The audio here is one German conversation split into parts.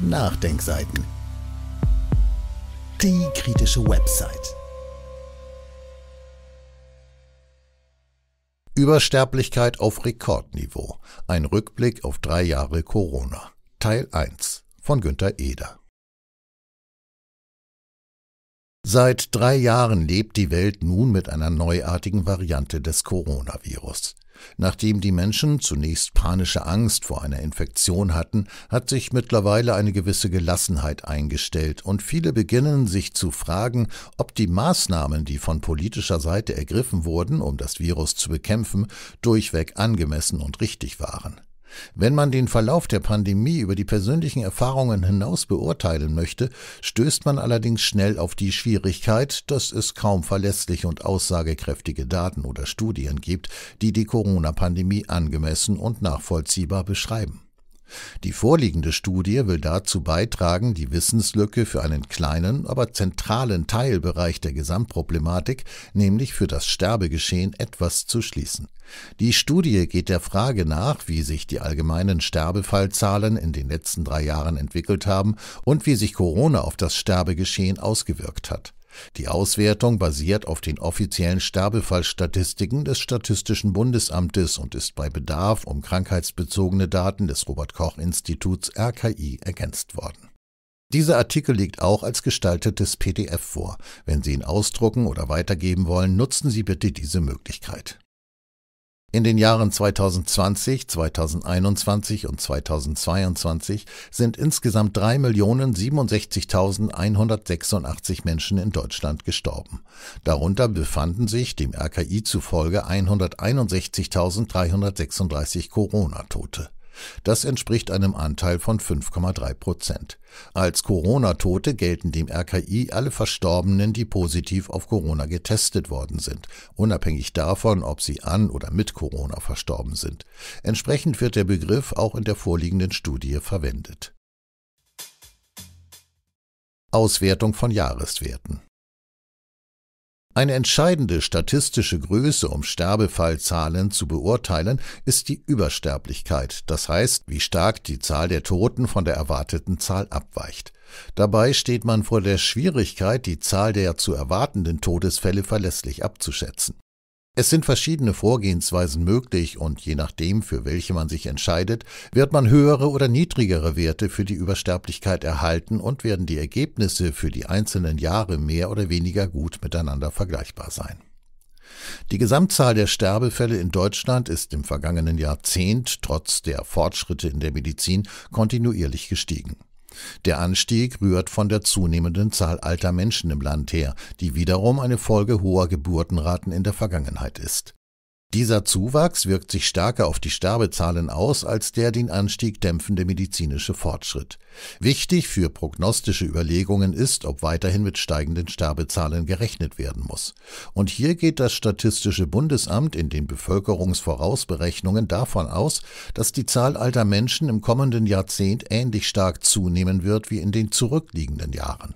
Nachdenkseiten. Die kritische Website. Übersterblichkeit auf Rekordniveau. Ein Rückblick auf drei Jahre Corona. Teil 1 von Günter Eder. Seit drei Jahren lebt die Welt nun mit einer neuartigen Variante des Coronavirus. Nachdem die Menschen zunächst panische Angst vor einer Infektion hatten, hat sich mittlerweile eine gewisse Gelassenheit eingestellt und viele beginnen sich zu fragen, ob die Maßnahmen, die von politischer Seite ergriffen wurden, um das Virus zu bekämpfen, durchweg angemessen und richtig waren. Wenn man den Verlauf der Pandemie über die persönlichen Erfahrungen hinaus beurteilen möchte, stößt man allerdings schnell auf die Schwierigkeit, dass es kaum verlässliche und aussagekräftige Daten oder Studien gibt, die die Corona-Pandemie angemessen und nachvollziehbar beschreiben. Die vorliegende Studie will dazu beitragen, die Wissenslücke für einen kleinen, aber zentralen Teilbereich der Gesamtproblematik, nämlich für das Sterbegeschehen, etwas zu schließen. Die Studie geht der Frage nach, wie sich die allgemeinen Sterbefallzahlen in den letzten drei Jahren entwickelt haben und wie sich Corona auf das Sterbegeschehen ausgewirkt hat. Die Auswertung basiert auf den offiziellen Sterbefallstatistiken des Statistischen Bundesamtes und ist bei Bedarf um krankheitsbezogene Daten des Robert Koch Instituts RKI ergänzt worden. Dieser Artikel liegt auch als gestaltetes PDF vor. Wenn Sie ihn ausdrucken oder weitergeben wollen, nutzen Sie bitte diese Möglichkeit. In den Jahren 2020, 2021 und 2022 sind insgesamt 3.067.186 Menschen in Deutschland gestorben. Darunter befanden sich dem RKI zufolge 161.336 Corona-Tote. Das entspricht einem Anteil von 5,3 Prozent. Als Corona-Tote gelten dem RKI alle Verstorbenen, die positiv auf Corona getestet worden sind, unabhängig davon, ob sie an oder mit Corona verstorben sind. Entsprechend wird der Begriff auch in der vorliegenden Studie verwendet. Auswertung von Jahreswerten eine entscheidende statistische Größe, um Sterbefallzahlen zu beurteilen, ist die Übersterblichkeit, das heißt, wie stark die Zahl der Toten von der erwarteten Zahl abweicht. Dabei steht man vor der Schwierigkeit, die Zahl der zu erwartenden Todesfälle verlässlich abzuschätzen. Es sind verschiedene Vorgehensweisen möglich und je nachdem, für welche man sich entscheidet, wird man höhere oder niedrigere Werte für die Übersterblichkeit erhalten und werden die Ergebnisse für die einzelnen Jahre mehr oder weniger gut miteinander vergleichbar sein. Die Gesamtzahl der Sterbefälle in Deutschland ist im vergangenen Jahrzehnt trotz der Fortschritte in der Medizin kontinuierlich gestiegen. Der Anstieg rührt von der zunehmenden Zahl alter Menschen im Land her, die wiederum eine Folge hoher Geburtenraten in der Vergangenheit ist dieser Zuwachs wirkt sich stärker auf die Sterbezahlen aus als der den Anstieg dämpfende medizinische Fortschritt. Wichtig für prognostische Überlegungen ist, ob weiterhin mit steigenden Sterbezahlen gerechnet werden muss. Und hier geht das Statistische Bundesamt in den Bevölkerungsvorausberechnungen davon aus, dass die Zahl alter Menschen im kommenden Jahrzehnt ähnlich stark zunehmen wird wie in den zurückliegenden Jahren.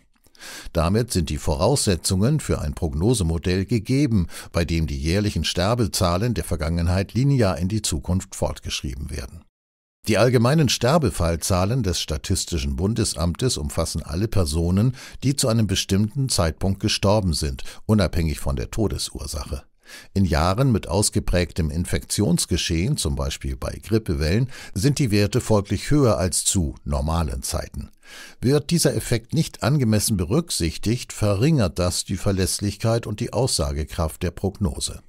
Damit sind die Voraussetzungen für ein Prognosemodell gegeben, bei dem die jährlichen Sterbezahlen der Vergangenheit linear in die Zukunft fortgeschrieben werden. Die allgemeinen Sterbefallzahlen des Statistischen Bundesamtes umfassen alle Personen, die zu einem bestimmten Zeitpunkt gestorben sind, unabhängig von der Todesursache. In Jahren mit ausgeprägtem Infektionsgeschehen, zum Beispiel bei Grippewellen, sind die Werte folglich höher als zu normalen Zeiten. Wird dieser Effekt nicht angemessen berücksichtigt, verringert das die Verlässlichkeit und die Aussagekraft der Prognose.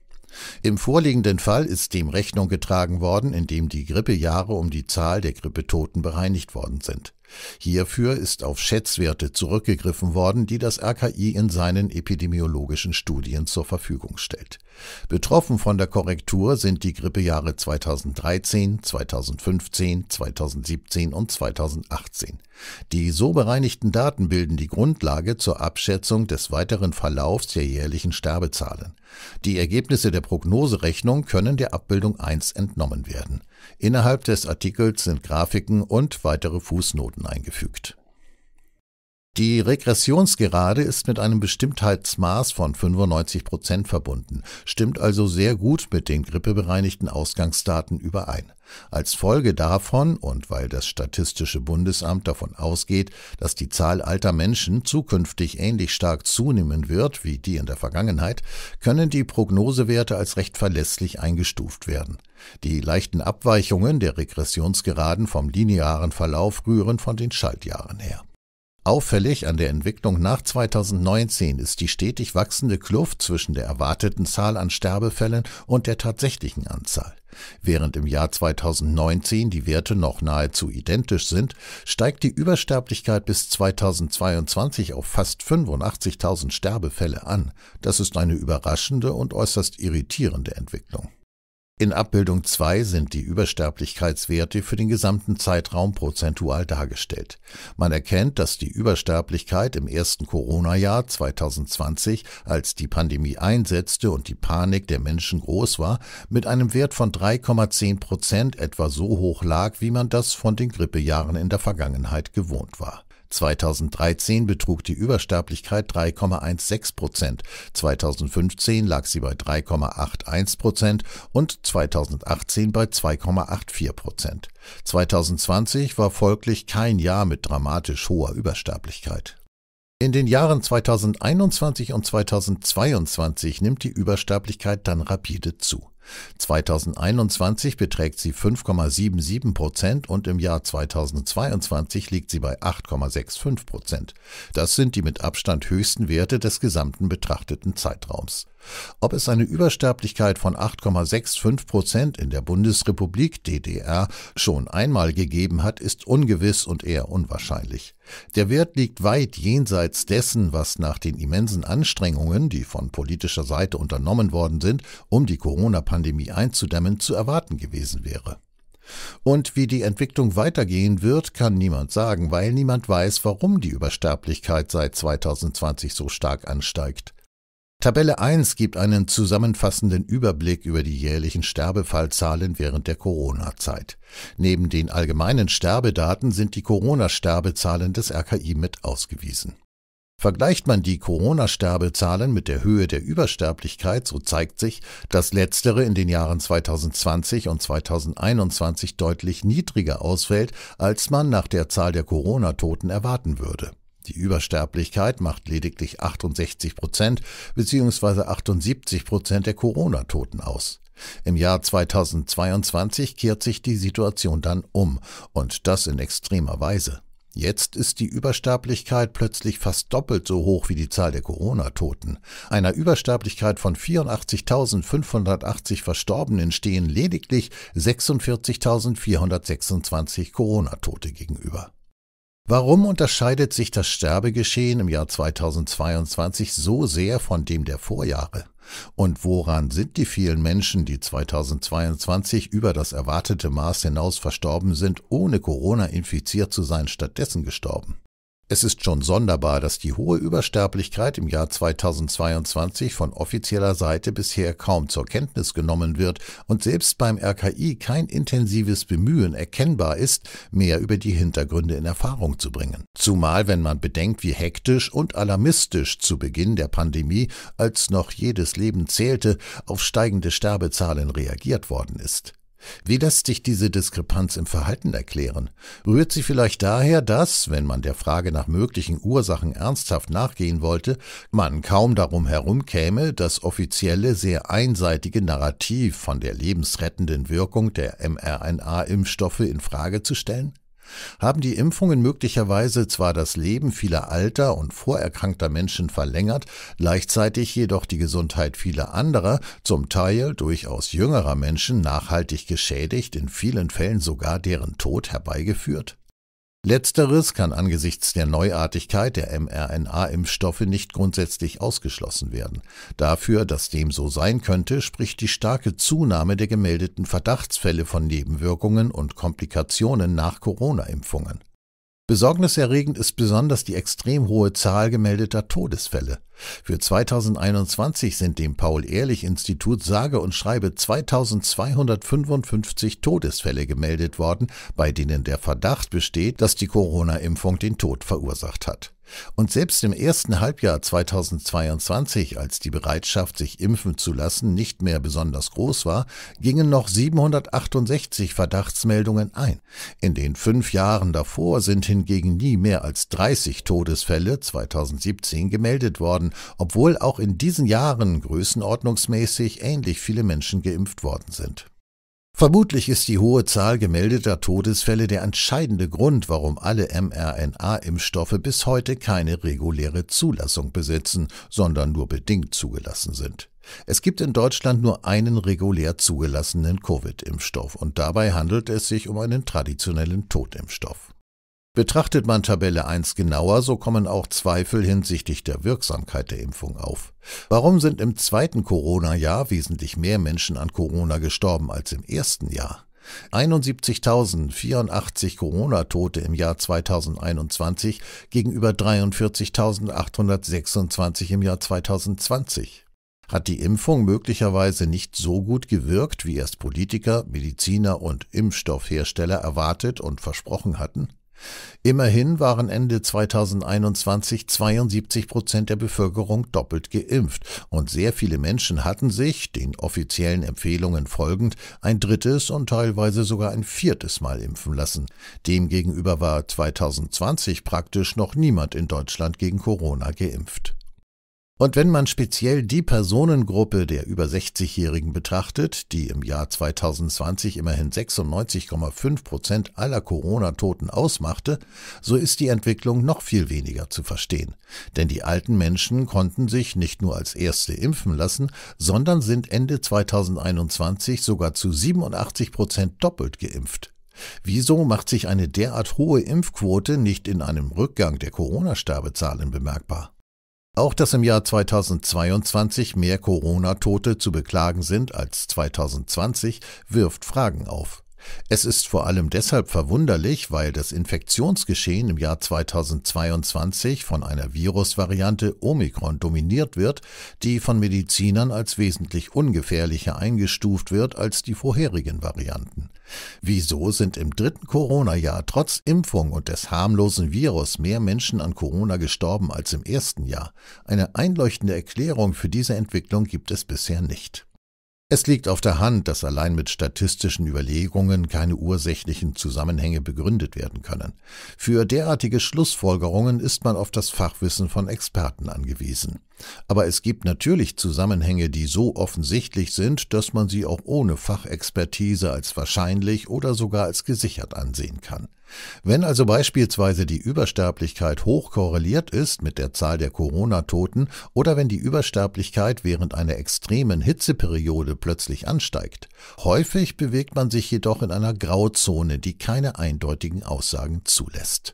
Im vorliegenden Fall ist dem Rechnung getragen worden, indem die Grippejahre um die Zahl der Grippetoten bereinigt worden sind. Hierfür ist auf Schätzwerte zurückgegriffen worden, die das RKI in seinen epidemiologischen Studien zur Verfügung stellt. Betroffen von der Korrektur sind die Grippejahre 2013, 2015, 2017 und 2018. Die so bereinigten Daten bilden die Grundlage zur Abschätzung des weiteren Verlaufs der jährlichen Sterbezahlen. Die Ergebnisse der Prognoserechnung können der Abbildung 1 entnommen werden. Innerhalb des Artikels sind Grafiken und weitere Fußnoten eingefügt die Regressionsgerade ist mit einem Bestimmtheitsmaß von 95 Prozent verbunden, stimmt also sehr gut mit den grippebereinigten Ausgangsdaten überein. Als Folge davon und weil das Statistische Bundesamt davon ausgeht, dass die Zahl alter Menschen zukünftig ähnlich stark zunehmen wird wie die in der Vergangenheit, können die Prognosewerte als recht verlässlich eingestuft werden. Die leichten Abweichungen der Regressionsgeraden vom linearen Verlauf rühren von den Schaltjahren her. Auffällig an der Entwicklung nach 2019 ist die stetig wachsende Kluft zwischen der erwarteten Zahl an Sterbefällen und der tatsächlichen Anzahl. Während im Jahr 2019 die Werte noch nahezu identisch sind, steigt die Übersterblichkeit bis 2022 auf fast 85.000 Sterbefälle an. Das ist eine überraschende und äußerst irritierende Entwicklung. In Abbildung 2 sind die Übersterblichkeitswerte für den gesamten Zeitraum prozentual dargestellt. Man erkennt, dass die Übersterblichkeit im ersten Corona-Jahr 2020, als die Pandemie einsetzte und die Panik der Menschen groß war, mit einem Wert von 3,10 Prozent etwa so hoch lag, wie man das von den Grippejahren in der Vergangenheit gewohnt war. 2013 betrug die Übersterblichkeit 3,16 Prozent, 2015 lag sie bei 3,81 Prozent und 2018 bei 2,84 Prozent. 2020 war folglich kein Jahr mit dramatisch hoher Übersterblichkeit. In den Jahren 2021 und 2022 nimmt die Übersterblichkeit dann rapide zu. 2021 beträgt sie 5,77 Prozent und im Jahr 2022 liegt sie bei 8,65 Prozent. Das sind die mit Abstand höchsten Werte des gesamten betrachteten Zeitraums. Ob es eine Übersterblichkeit von 8,65 Prozent in der Bundesrepublik DDR schon einmal gegeben hat, ist ungewiss und eher unwahrscheinlich. Der Wert liegt weit jenseits dessen, was nach den immensen Anstrengungen, die von politischer Seite unternommen worden sind, um die Corona-Pandemie einzudämmen, zu erwarten gewesen wäre. Und wie die Entwicklung weitergehen wird, kann niemand sagen, weil niemand weiß, warum die Übersterblichkeit seit 2020 so stark ansteigt. Tabelle 1 gibt einen zusammenfassenden Überblick über die jährlichen Sterbefallzahlen während der Corona-Zeit. Neben den allgemeinen Sterbedaten sind die Corona-Sterbezahlen des RKI mit ausgewiesen. Vergleicht man die Corona-Sterbezahlen mit der Höhe der Übersterblichkeit, so zeigt sich, dass letztere in den Jahren 2020 und 2021 deutlich niedriger ausfällt, als man nach der Zahl der Corona-Toten erwarten würde. Die Übersterblichkeit macht lediglich 68 Prozent bzw. 78 Prozent der Corona-Toten aus. Im Jahr 2022 kehrt sich die Situation dann um, und das in extremer Weise. Jetzt ist die Übersterblichkeit plötzlich fast doppelt so hoch wie die Zahl der Corona-Toten. Einer Übersterblichkeit von 84.580 Verstorbenen stehen lediglich 46.426 Corona-Tote gegenüber. Warum unterscheidet sich das Sterbegeschehen im Jahr 2022 so sehr von dem der Vorjahre? Und woran sind die vielen Menschen, die 2022 über das erwartete Maß hinaus verstorben sind, ohne Corona infiziert zu sein, stattdessen gestorben? Es ist schon sonderbar, dass die hohe Übersterblichkeit im Jahr 2022 von offizieller Seite bisher kaum zur Kenntnis genommen wird und selbst beim RKI kein intensives Bemühen erkennbar ist, mehr über die Hintergründe in Erfahrung zu bringen. Zumal wenn man bedenkt, wie hektisch und alarmistisch zu Beginn der Pandemie, als noch jedes Leben zählte, auf steigende Sterbezahlen reagiert worden ist. Wie lässt sich diese Diskrepanz im Verhalten erklären? Rührt sie vielleicht daher, dass, wenn man der Frage nach möglichen Ursachen ernsthaft nachgehen wollte, man kaum darum herumkäme, das offizielle, sehr einseitige Narrativ von der lebensrettenden Wirkung der mRNA-Impfstoffe in Frage zu stellen? haben die Impfungen möglicherweise zwar das Leben vieler alter und vorerkrankter Menschen verlängert, gleichzeitig jedoch die Gesundheit vieler anderer, zum Teil durchaus jüngerer Menschen, nachhaltig geschädigt, in vielen Fällen sogar deren Tod herbeigeführt? Letzteres kann angesichts der Neuartigkeit der mRNA-Impfstoffe nicht grundsätzlich ausgeschlossen werden. Dafür, dass dem so sein könnte, spricht die starke Zunahme der gemeldeten Verdachtsfälle von Nebenwirkungen und Komplikationen nach Corona-Impfungen Besorgniserregend ist besonders die extrem hohe Zahl gemeldeter Todesfälle. Für 2021 sind dem Paul-Ehrlich-Institut sage und schreibe 2255 Todesfälle gemeldet worden, bei denen der Verdacht besteht, dass die Corona-Impfung den Tod verursacht hat. Und selbst im ersten Halbjahr 2022, als die Bereitschaft, sich impfen zu lassen, nicht mehr besonders groß war, gingen noch 768 Verdachtsmeldungen ein. In den fünf Jahren davor sind hingegen nie mehr als 30 Todesfälle 2017 gemeldet worden, obwohl auch in diesen Jahren größenordnungsmäßig ähnlich viele Menschen geimpft worden sind. Vermutlich ist die hohe Zahl gemeldeter Todesfälle der entscheidende Grund, warum alle mRNA-Impfstoffe bis heute keine reguläre Zulassung besitzen, sondern nur bedingt zugelassen sind. Es gibt in Deutschland nur einen regulär zugelassenen Covid-Impfstoff und dabei handelt es sich um einen traditionellen Totimpfstoff. Betrachtet man Tabelle 1 genauer, so kommen auch Zweifel hinsichtlich der Wirksamkeit der Impfung auf. Warum sind im zweiten Corona-Jahr wesentlich mehr Menschen an Corona gestorben als im ersten Jahr? 71.084 Corona-Tote im Jahr 2021 gegenüber 43.826 im Jahr 2020. Hat die Impfung möglicherweise nicht so gut gewirkt, wie erst Politiker, Mediziner und Impfstoffhersteller erwartet und versprochen hatten? Immerhin waren Ende 2021 72 Prozent der Bevölkerung doppelt geimpft und sehr viele Menschen hatten sich, den offiziellen Empfehlungen folgend, ein drittes und teilweise sogar ein viertes Mal impfen lassen. Demgegenüber war 2020 praktisch noch niemand in Deutschland gegen Corona geimpft. Und wenn man speziell die Personengruppe der über 60-Jährigen betrachtet, die im Jahr 2020 immerhin 96,5 Prozent aller Corona-Toten ausmachte, so ist die Entwicklung noch viel weniger zu verstehen. Denn die alten Menschen konnten sich nicht nur als Erste impfen lassen, sondern sind Ende 2021 sogar zu 87 Prozent doppelt geimpft. Wieso macht sich eine derart hohe Impfquote nicht in einem Rückgang der Corona-Sterbezahlen bemerkbar? Auch dass im Jahr 2022 mehr Corona-Tote zu beklagen sind als 2020, wirft Fragen auf. Es ist vor allem deshalb verwunderlich, weil das Infektionsgeschehen im Jahr 2022 von einer Virusvariante Omikron dominiert wird, die von Medizinern als wesentlich ungefährlicher eingestuft wird als die vorherigen Varianten. Wieso sind im dritten Corona-Jahr trotz Impfung und des harmlosen Virus mehr Menschen an Corona gestorben als im ersten Jahr? Eine einleuchtende Erklärung für diese Entwicklung gibt es bisher nicht. Es liegt auf der Hand, dass allein mit statistischen Überlegungen keine ursächlichen Zusammenhänge begründet werden können. Für derartige Schlussfolgerungen ist man auf das Fachwissen von Experten angewiesen. Aber es gibt natürlich Zusammenhänge, die so offensichtlich sind, dass man sie auch ohne Fachexpertise als wahrscheinlich oder sogar als gesichert ansehen kann. Wenn also beispielsweise die Übersterblichkeit hoch korreliert ist mit der Zahl der Corona-Toten oder wenn die Übersterblichkeit während einer extremen Hitzeperiode plötzlich ansteigt, häufig bewegt man sich jedoch in einer Grauzone, die keine eindeutigen Aussagen zulässt.